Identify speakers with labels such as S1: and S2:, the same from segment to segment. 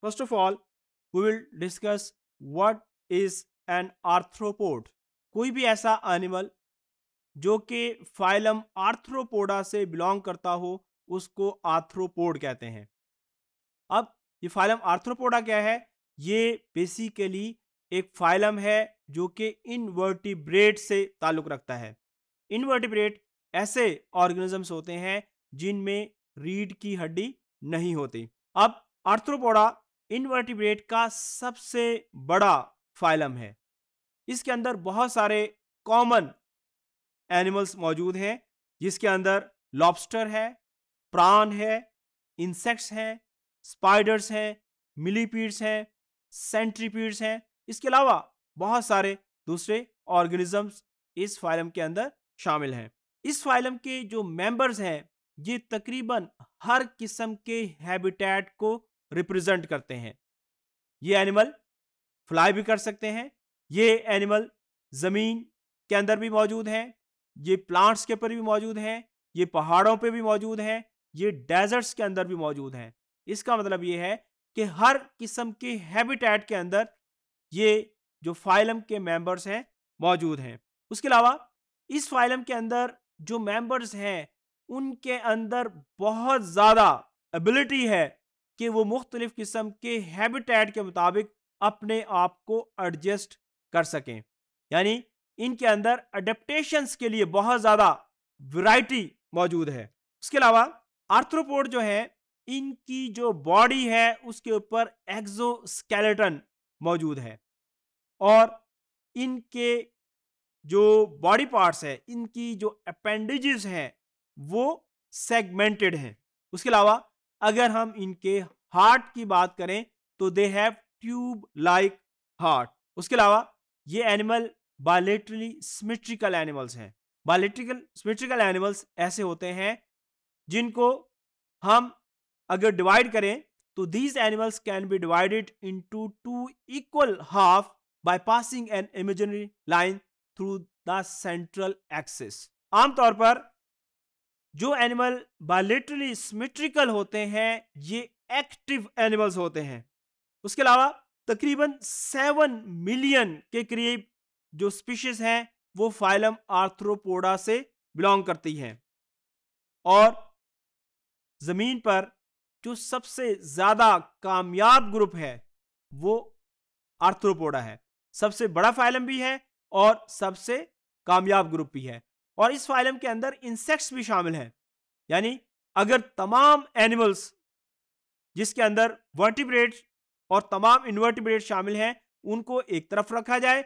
S1: First of all, we will discuss what is an arthropod. कोई भी ऐसा animal जो कि फाइलम आर्थ्रोपोडा से बिलोंग करता हो उसको आर्थ्रोपोड कहते हैं अब ये फाइलम आर्थ्रोपोडा क्या है ये बेसिकली एक फाइलम है जो कि इनवर्टिब्रेट से ताल्लुक़ रखता है इनवर्टिब्रेट ऐसे ऑर्गेनिजम्स होते हैं जिनमें रीढ़ की हड्डी नहीं होती अब आर्थ्रोपोडा इनवर्टिब्रेट का सबसे बड़ा फाइलम है इसके अंदर बहुत सारे कॉमन एनिमल्स मौजूद हैं जिसके अंदर लॉबस्टर है प्रान है इंसेक्ट्स हैं स्पाइडर्स हैं मिलीपीड्स हैं सेंट्रीपीड्स हैं इसके अलावा बहुत सारे दूसरे ऑर्गेनिजम्स इस फाइलम के अंदर शामिल हैं इस फाइलम के जो मेंबर्स हैं ये तकरीबन हर किस्म के हैबिटेट को रिप्रेजेंट करते हैं ये एनिमल फ्लाई भी कर सकते हैं ये एनिमल ज़मीन के अंदर भी मौजूद हैं ये प्लांट्स के ऊपर भी मौजूद हैं ये पहाड़ों पे भी मौजूद हैं ये डेजर्ट्स के अंदर भी मौजूद हैं इसका मतलब ये है कि हर किस्म के हैबिटेट के अंदर ये जो फाइलम के मेंबर्स हैं मौजूद हैं उसके अलावा इस फाइलम के अंदर जो मेंबर्स हैं उनके अंदर बहुत ज़्यादा एबिलिटी है कि वो मुख्तलिफ़ किस्म के हैबिटेट के मुताबिक अपने आप को एडजस्ट कर सकें यानी इनके अंदर अडेप्टशन के लिए बहुत ज़्यादा वैरायटी मौजूद है उसके अलावा आर्थ्रोपोड जो है इनकी जो बॉडी है उसके ऊपर एक्जोस्केलेटन मौजूद है और इनके जो बॉडी पार्ट्स है इनकी जो अपेंडिज हैं वो सेगमेंटेड हैं उसके अलावा अगर हम इनके हार्ट की बात करें तो they have tube like heart उसके अलावा ये एनिमल बायोलेट्रली सिमेट्रिकल एनिमल्स हैं बायोलेट्रिकल सिमेट्रिकल एनिमल्स ऐसे होते हैं जिनको हम अगर डिवाइड करें तो these animals can be divided into two equal half by passing an imaginary line through the central axis आमतौर पर जो एनिमल बायलेटरली सिमेट्रिकल होते हैं ये एक्टिव एनिमल्स होते हैं उसके अलावा तकरीबन सेवन मिलियन के करीब जो स्पीशीज हैं वो फाइलम आर्थ्रोपोडा से बिलोंग करती हैं और ज़मीन पर जो सबसे ज़्यादा कामयाब ग्रुप है वो आर्थ्रोपोडा है सबसे बड़ा फाइलम भी है और सबसे कामयाब ग्रुप भी है और इस फाइलम के अंदर इंसेक्ट्स भी शामिल हैं यानी अगर तमाम एनिमल्स जिसके अंदर वर्टिब्रेट और तमाम इन्वर्टिब्रेट शामिल हैं उनको एक तरफ रखा जाए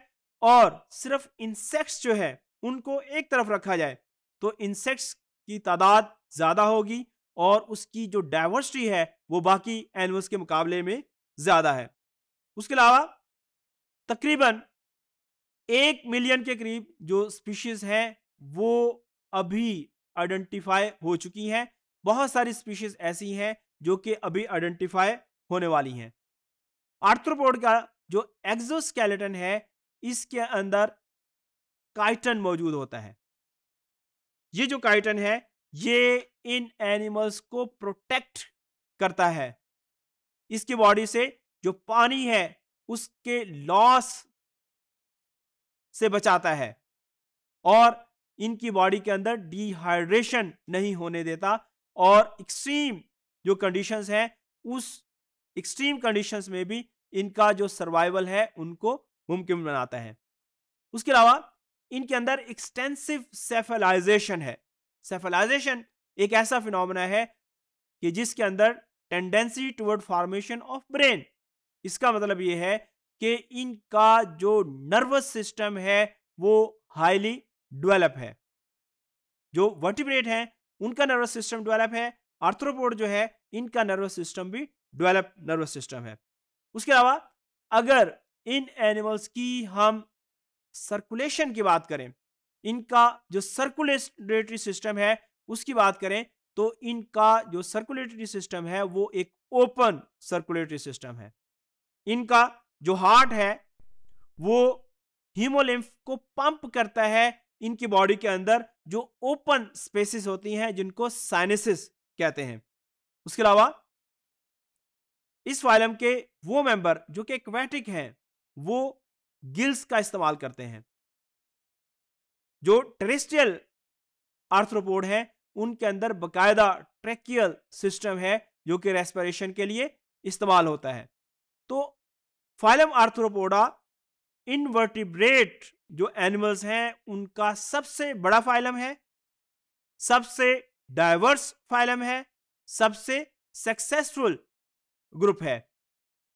S1: और सिर्फ इंसेक्ट्स जो है उनको एक तरफ रखा जाए तो इंसेक्ट्स की तादाद ज़्यादा होगी और उसकी जो डाइवर्सिटी है वो बाकी एनिमल्स के मुकाबले में ज़्यादा है उसके अलावा तकरीबन एक मिलियन के करीब जो स्पीशीज़ हैं वो अभी आइडेंटिफाई हो चुकी हैं बहुत सारी स्पीशीज ऐसी हैं जो कि अभी आइडेंटिफाई होने वाली हैं आर्थ्रोपोड का जो एक्सोस्केलेटन है इसके अंदर काइटन मौजूद होता है ये जो काइटन है ये इन एनिमल्स को प्रोटेक्ट करता है इसकी बॉडी से जो पानी है उसके लॉस से बचाता है और इनकी बॉडी के अंदर डिहाइड्रेशन नहीं होने देता और एक्सट्रीम जो कंडीशंस हैं उस एक्सट्रीम कंडीशंस में भी इनका जो सर्वाइवल है उनको मुमकिन बनाता है उसके अलावा इनके अंदर एक्सटेंसिव सेफलाइजेशन है सेफलाइजेशन एक ऐसा फिनोमेना है कि जिसके अंदर tendency toward formation of brain इसका मतलब यह है कि इनका जो नर्वस सिस्टम है वो हाईली डेवलप है जो वर्टिब्रेट हैं उनका नर्वस सिस्टम डेवलप है आर्थ्रोपोड जो है इनका नर्वस सिस्टम भी डेवलप नर्वस सिस्टम है उसके अलावा अगर इन एनिमल्स की हम सर्कुलेशन की बात करें इनका जो सर्कुलेटरी सिस्टम है उसकी बात करें तो इनका जो सर्कुलेटरी सिस्टम है वो एक ओपन सर्कुलेटरी सिस्टम है इनका जो हार्ट है वो हीमोलिम्फ को पंप करता है इनकी बॉडी के अंदर जो ओपन स्पेसिस होती हैं जिनको साइनेसिस कहते हैं उसके अलावा इस फाइलम के वो मेंबर जो कि एक्वेटिक हैं वो गिल्स का इस्तेमाल करते हैं जो टेरिस्ट्रियल आर्थ्रोपोड हैं उनके अंदर बकायदा ट्रेकियल सिस्टम है जो कि रेस्पिरेशन के लिए इस्तेमाल होता है तो फाइलम आर्थ्रोपोडा इनवर्टिब्रेट जो एनिमल्स हैं उनका सबसे बड़ा फाइलम है सबसे डाइवर्स फाइलम है सबसे सक्सेसफुल ग्रुप है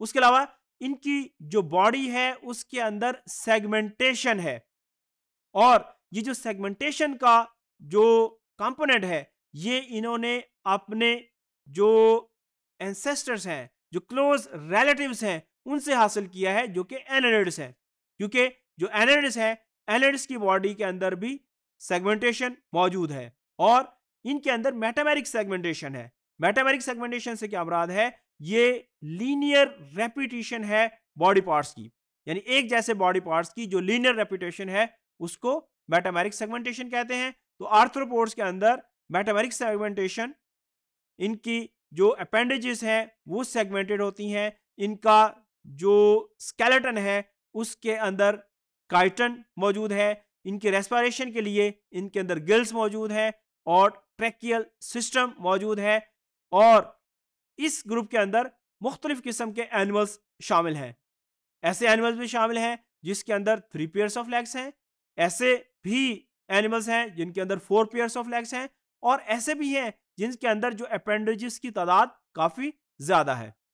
S1: उसके अलावा इनकी जो बॉडी है उसके अंदर सेगमेंटेशन है और ये जो सेगमेंटेशन का जो कंपोनेंट है ये इन्होंने अपने जो एंसेस्टर्स हैं जो क्लोज रिलेटिव्स हैं उनसे हासिल किया है जो कि एनालिड्स हैं क्योंकि जो एनेडिस है एनेडिस की बॉडी के अंदर भी सेगमेंटेशन मौजूद है और इनके अंदर मैटामेरिक सेगमेंटेशन है मैटामेरिक सेगमेंटेशन से क्या अपराध है ये लीनियर रेपिटेशन है बॉडी पार्ट्स की यानी एक जैसे बॉडी पार्ट्स की जो लीनियर रेपिटेशन है उसको मैटामेरिक सेगमेंटेशन कहते हैं तो आर्थ्रोपोड्स के अंदर मैटामेरिक सेगमेंटेशन इनकी जो अपेंडेजेस हैं वो सेगमेंटेड होती हैं इनका जो स्केलेटन है उसके अंदर काइटन मौजूद है इनके रेस्पायरेशन के लिए इनके अंदर गिल्स मौजूद हैं और ट्रैकियल सिस्टम मौजूद है और इस ग्रुप के अंदर मुख्तलिफ किस्म के एनिमल्स शामिल हैं ऐसे एनिमल्स भी शामिल हैं जिसके अंदर थ्री पेयर्स ऑफ लेग्स हैं ऐसे भी एनिमल्स हैं जिनके अंदर फोर पेयर्स ऑफ लेग्स हैं और ऐसे भी हैं जिनके अंदर जो अपेंडेजेस की तादाद काफ़ी ज़्यादा है